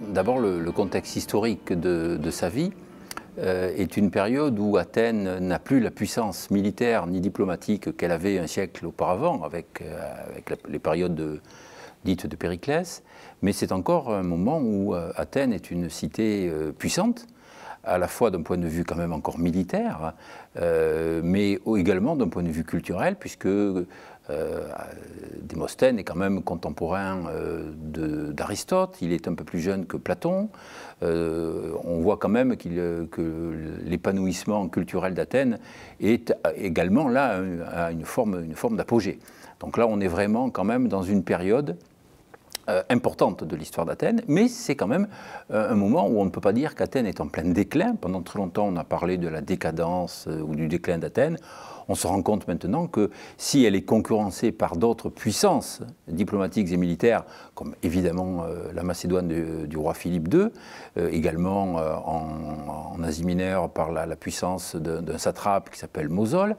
d'abord le, contexte historique de, sa vie euh, est une période où Athènes n'a plus la puissance militaire ni diplomatique qu'elle avait un siècle auparavant avec, euh, les périodes dites de Périclès, mais c'est encore un moment où euh, Athènes est une cité puissante à la fois d'un point de vue quand même encore militaire, euh, mais également d'un point de vue culturel, puisque euh, Démosthène est quand même contemporain euh, d'Aristote, il est un peu plus jeune que Platon. Euh, on voit quand même que l'épanouissement culturel d'Athènes est également là à une forme, une forme d'apogée. Donc là, on est vraiment quand même dans une période euh, importante de l'histoire d'Athènes, mais c'est quand même euh, un moment où on ne peut pas dire qu'Athènes est en plein déclin. Pendant très longtemps, on a parlé de la décadence euh, ou du déclin d'Athènes. On se rend compte maintenant que si elle est concurrencée par d'autres puissances diplomatiques et militaires, comme évidemment euh, la Macédoine du roi Philippe II, euh, également euh, en, Asie mineure par la, puissance d'un satrape qui s'appelle Mosol,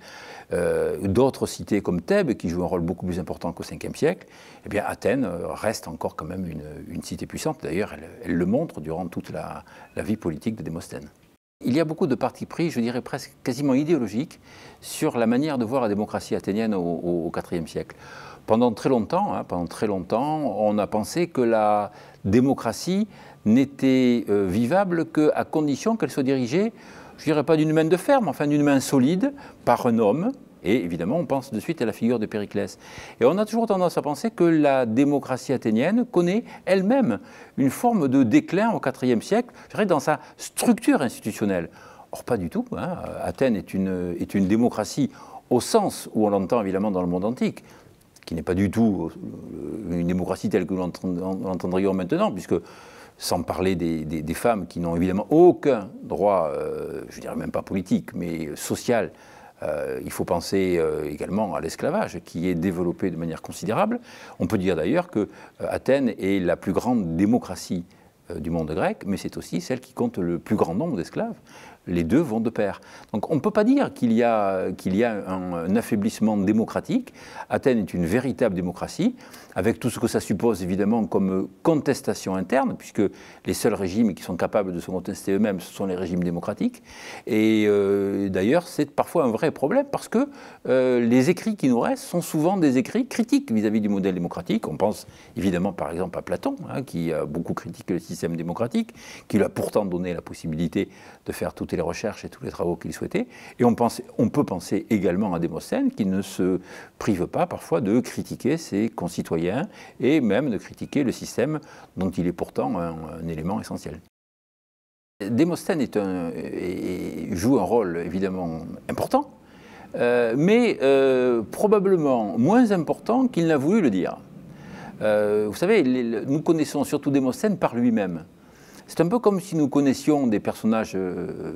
d'autres cités comme Thèbes qui jouent un rôle beaucoup plus important qu'au 5 siècle, eh bien Athènes reste encore quand même une, cité puissante. D'ailleurs, elle, le montre durant toute la, la vie politique de Démosthène. Il y a beaucoup de partis pris, je dirais presque quasiment idéologiques, sur la manière de voir la démocratie athénienne au IVe siècle. Pendant très longtemps, hein, pendant très longtemps, on a pensé que la démocratie n'était euh, vivable qu'à condition qu'elle soit dirigée, je dirais pas d'une main de fer, mais enfin d'une main solide, par un homme, et évidemment, on pense de suite à la figure de Périclès. Et on a toujours tendance à penser que la démocratie athénienne connaît elle-même une forme de déclin au IVe siècle, dans sa structure institutionnelle. Or, pas du tout. Hein. Athènes est une, est une démocratie au sens où on l'entend évidemment dans le monde antique, qui n'est pas du tout euh, une démocratie telle que nous l'entendrions maintenant, puisque sans parler des, femmes qui n'ont évidemment aucun droit, euh, je dirais même pas politique, mais social, euh, il faut penser euh, également à l'esclavage qui est développé de manière considérable. On peut dire d'ailleurs que euh, Athènes est la plus grande démocratie du monde grec, mais c'est aussi celle qui compte le plus grand nombre d'esclaves les deux vont de pair. Donc on ne peut pas dire qu'il y a, qu'il y a un, affaiblissement démocratique. Athènes est une véritable démocratie, avec tout ce que ça suppose évidemment comme contestation interne, puisque les seuls régimes qui sont capables de se contester eux-mêmes, ce sont les régimes démocratiques. Et euh, d'ailleurs, c'est parfois un vrai problème, parce que euh, les écrits qui nous restent sont souvent des écrits critiques vis-à-vis du modèle démocratique. On pense évidemment par exemple à Platon, hein, qui a beaucoup critiqué le système démocratique, qui lui a pourtant donné la possibilité de faire tout les recherches et tous les travaux qu'il souhaitait. Et on, peut penser également à Démosthène qui ne se prive pas parfois de critiquer ses concitoyens et même de critiquer le système dont il est pourtant un, élément essentiel. Démosthène joue un rôle évidemment important, euh, mais euh, probablement moins important qu'il n'a voulu le dire. Euh, vous savez, nous connaissons surtout Démosthène par lui-même. C'est un peu comme si nous connaissions des personnages euh,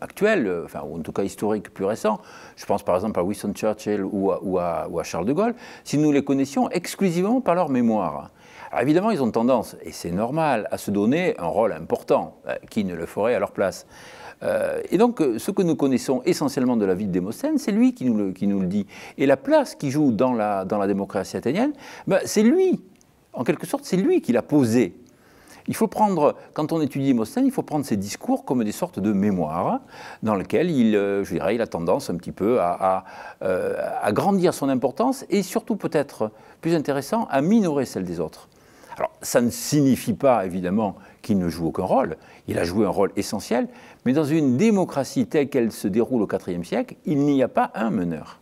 actuels, euh, enfin, ou en tout cas historiques plus récents. Je pense par exemple à Winston Churchill ou à, Charles de Gaulle. Si nous les connaissions exclusivement par leur mémoire. évidemment, ils ont tendance, et c'est normal, à se donner un rôle important. Euh, qui ne le ferait à leur place Et donc, ce que nous connaissons essentiellement de la vie de Démosthène, c'est lui qui nous, le, dit. Et la place qu'il joue dans la, dans la démocratie athénienne, ben, c'est lui, en quelque sorte, c'est lui qui l'a posée. Il faut prendre, quand on étudie Mostin, il faut prendre ses discours comme des sortes de mémoires dans lesquelles il, euh, je dirais, a tendance un petit peu à, à, euh, à grandir son importance et surtout peut-être plus intéressant, à minorer celle des autres. Alors, ça ne signifie pas, évidemment, qu'il ne joue aucun rôle. Il a joué un rôle essentiel, mais dans une démocratie telle qu'elle se déroule au IVe siècle, il n'y a pas un meneur.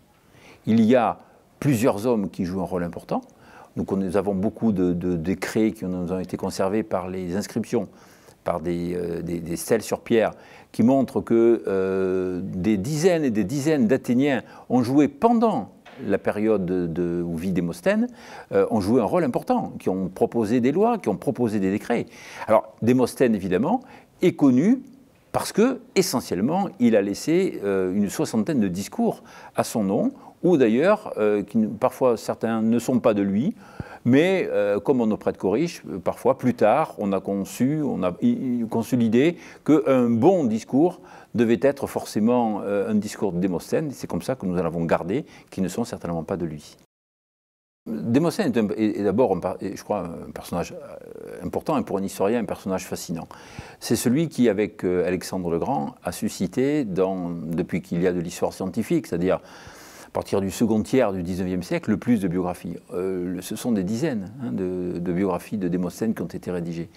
Il y a plusieurs hommes qui jouent un rôle important, donc nous avons beaucoup de, décrets qui nous ont été conservés par les inscriptions, par des, euh, stèles sur pierre, qui montrent que euh, des dizaines et des dizaines d'Athéniens ont joué pendant la période de, où vit Démosthène, euh, ont joué un rôle important, qui ont proposé des lois, qui ont proposé des décrets. Alors Démosthène, évidemment, est connu parce que, essentiellement, il a laissé une soixantaine de discours à son nom, d'ailleurs, euh, qui parfois certains ne sont pas de lui, mais euh, comme on ne de Corrige, euh, parfois plus tard, on a conçu, on a conçu l'idée qu'un bon discours devait être forcément un discours de Démosthène, c'est comme ça que nous en avons gardé, qui ne sont certainement pas de lui. Démosthène est, d'abord, je crois, un personnage important et pour un historien, un personnage fascinant. C'est celui qui, avec Alexandre le Grand, a suscité, depuis qu'il y a de l'histoire scientifique, c'est-à-dire partir du second tiers du 19e siècle, le plus de biographies. Euh, ce sont des dizaines hein, de, biographies de démoscène qui ont été rédigées.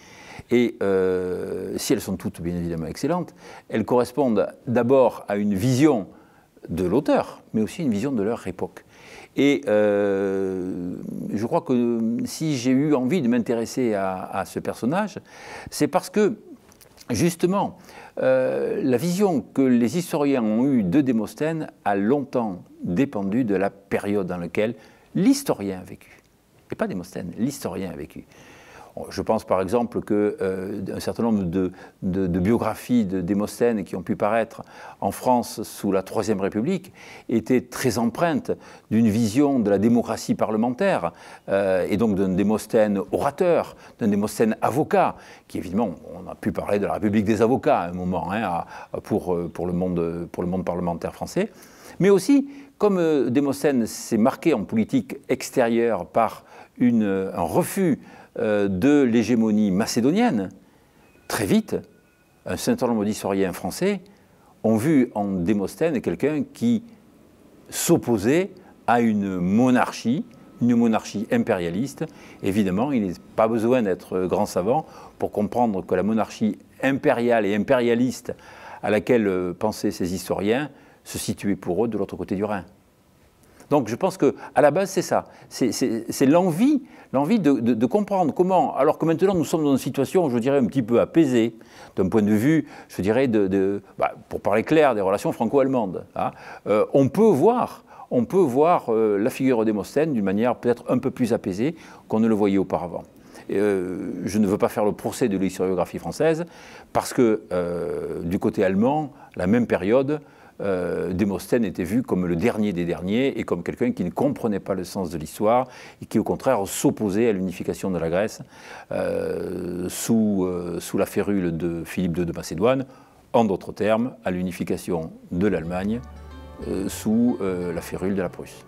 Et euh, si elles sont toutes bien évidemment excellentes, elles correspondent d'abord à une vision de l'auteur, mais aussi une vision de leur époque. Et euh, je crois que si j'ai eu envie de m'intéresser à, à, ce personnage, c'est parce que Justement, euh, la vision que les historiens ont eue de Démosthène a longtemps dépendu de la période dans laquelle l'historien a vécu. Et pas Démosthène, l'historien a vécu. Je pense par exemple qu'un euh, certain nombre de, biographies de Démosthène qui ont pu paraître en France sous la Troisième République étaient très empreintes d'une vision de la démocratie parlementaire euh, et donc d'un Démosthène orateur, d'un Démosthène avocat, qui évidemment on a pu parler de la République des avocats à un moment hein, euh, pour, le monde, parlementaire français, mais aussi comme Démosthène s'est marqué en politique extérieure par un refus euh, de l'hégémonie macédonienne, très vite, un certain nombre d'historiens français ont vu en Démosthène quelqu'un qui s'opposait à une monarchie, une monarchie impérialiste. Évidemment, il n'est pas besoin d'être grand savant pour comprendre que la monarchie impériale et impérialiste à laquelle pensaient ces historiens se situait pour eux de l'autre côté du Rhin. Donc je pense que à la base c'est ça, c'est l'envie, l'envie de, comprendre comment, alors que maintenant nous sommes dans une situation, je dirais un petit peu apaisée, d'un point de vue, je dirais, bah, pour parler clair, des relations franco-allemandes. Hein, euh, on peut voir on peut voir euh, la figure d'Émosthène d'une manière peut-être un peu plus apaisée qu'on ne le voyait auparavant. Euh, je ne veux pas faire le procès de l'historiographie française, parce que du côté allemand, la même période, euh, Démosthène était vu comme le dernier des derniers et comme quelqu'un qui ne comprenait pas le sens de l'histoire et qui au contraire s'opposait à l'unification de la Grèce euh, sous, euh, sous la férule de Philippe II de Macédoine, en d'autres termes à l'unification de l'Allemagne sous la férule de la Prusse.